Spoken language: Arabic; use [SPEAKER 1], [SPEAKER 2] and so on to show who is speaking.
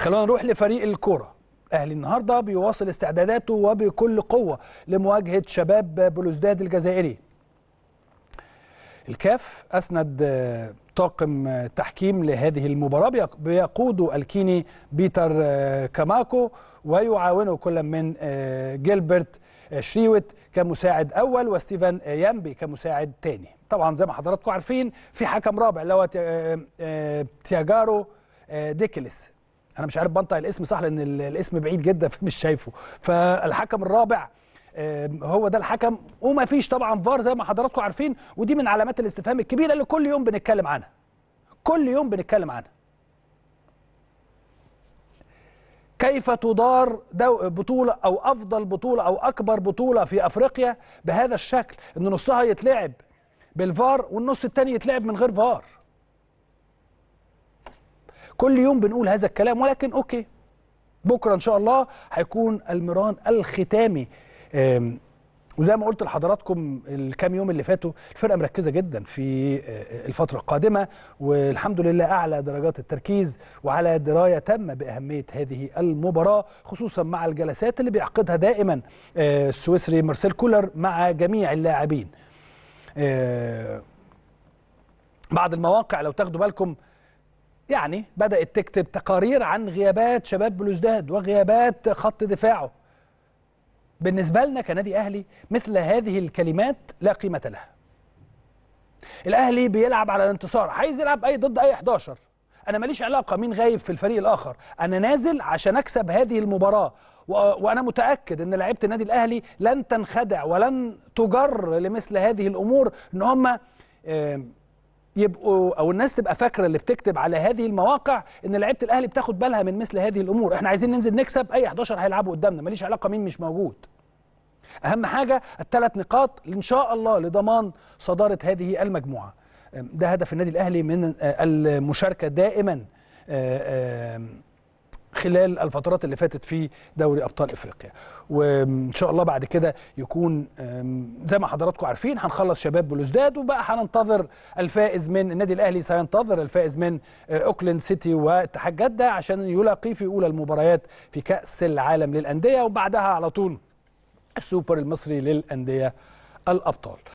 [SPEAKER 1] خلونا نروح لفريق الكرة الاهلي النهارده بيواصل استعداداته وبكل قوه لمواجهه شباب بلوزداد الجزائري الكاف اسند آه، طاقم آه، تحكيم لهذه المباراه بيقود الكيني بيتر آه، كاماكو ويعاونه كل من جيلبرت شريوت كمساعد اول وستيفن يامبي كمساعد ثاني طبعا زي ما حضراتكم عارفين في حكم رابع اللي هو تياجارو ديكلس انا مش عارف بنطق الاسم صح لان الاسم بعيد جدا فمش شايفه فالحكم الرابع هو ده الحكم وما فيش طبعا فار زي ما حضراتكم عارفين ودي من علامات الاستفهام الكبيره اللي كل يوم بنتكلم عنها كل يوم بنتكلم عنها كيف تدار بطولة أو أفضل بطولة أو أكبر بطولة في أفريقيا بهذا الشكل إن نصها يتلعب بالفار والنص التاني يتلعب من غير فار كل يوم بنقول هذا الكلام ولكن اوكي بكره ان شاء الله هيكون المران الختامي وزي ما قلت لحضراتكم الكام يوم اللي فاتوا الفرقه مركزه جدا في آه، الفتره القادمه والحمد لله اعلى درجات التركيز وعلى درايه تامه باهميه هذه المباراه خصوصا مع الجلسات اللي بيعقدها دائما آه، السويسري مارسيل كولر مع جميع اللاعبين آه، بعض المواقع لو تاخدوا بالكم يعني بدأت تكتب تقارير عن غيابات شباب بلوزداد وغيابات خط دفاعه بالنسبة لنا كنادي أهلي مثل هذه الكلمات لا قيمة لها الأهلي بيلعب على الانتصار عايز يلعب أي ضد أي 11 أنا ماليش علاقة مين غايب في الفريق الآخر أنا نازل عشان أكسب هذه المباراة وانا متاكد ان لعيبه النادي الاهلي لن تنخدع ولن تجر لمثل هذه الامور ان هم يبقوا او الناس تبقى فاكره اللي بتكتب على هذه المواقع ان لعيبه الاهلي بتاخد بالها من مثل هذه الامور احنا عايزين ننزل نكسب اي 11 هيلعبوا قدامنا ماليش علاقه مين مش موجود اهم حاجه الثلاث نقاط ان شاء الله لضمان صداره هذه المجموعه ده هدف النادي الاهلي من آه، المشاركه دائما آه، خلال الفترات اللي فاتت في دوري ابطال افريقيا وان شاء الله بعد كده يكون زي ما حضراتكم عارفين هنخلص شباب بلوزداد وبقى هننتظر الفائز من النادي الاهلي سينتظر الفائز من آه، اوكلاند سيتي واتحاد جده عشان يلاقي في اولى المباريات في كاس العالم للانديه وبعدها على طول السوبر المصري للانديه الابطال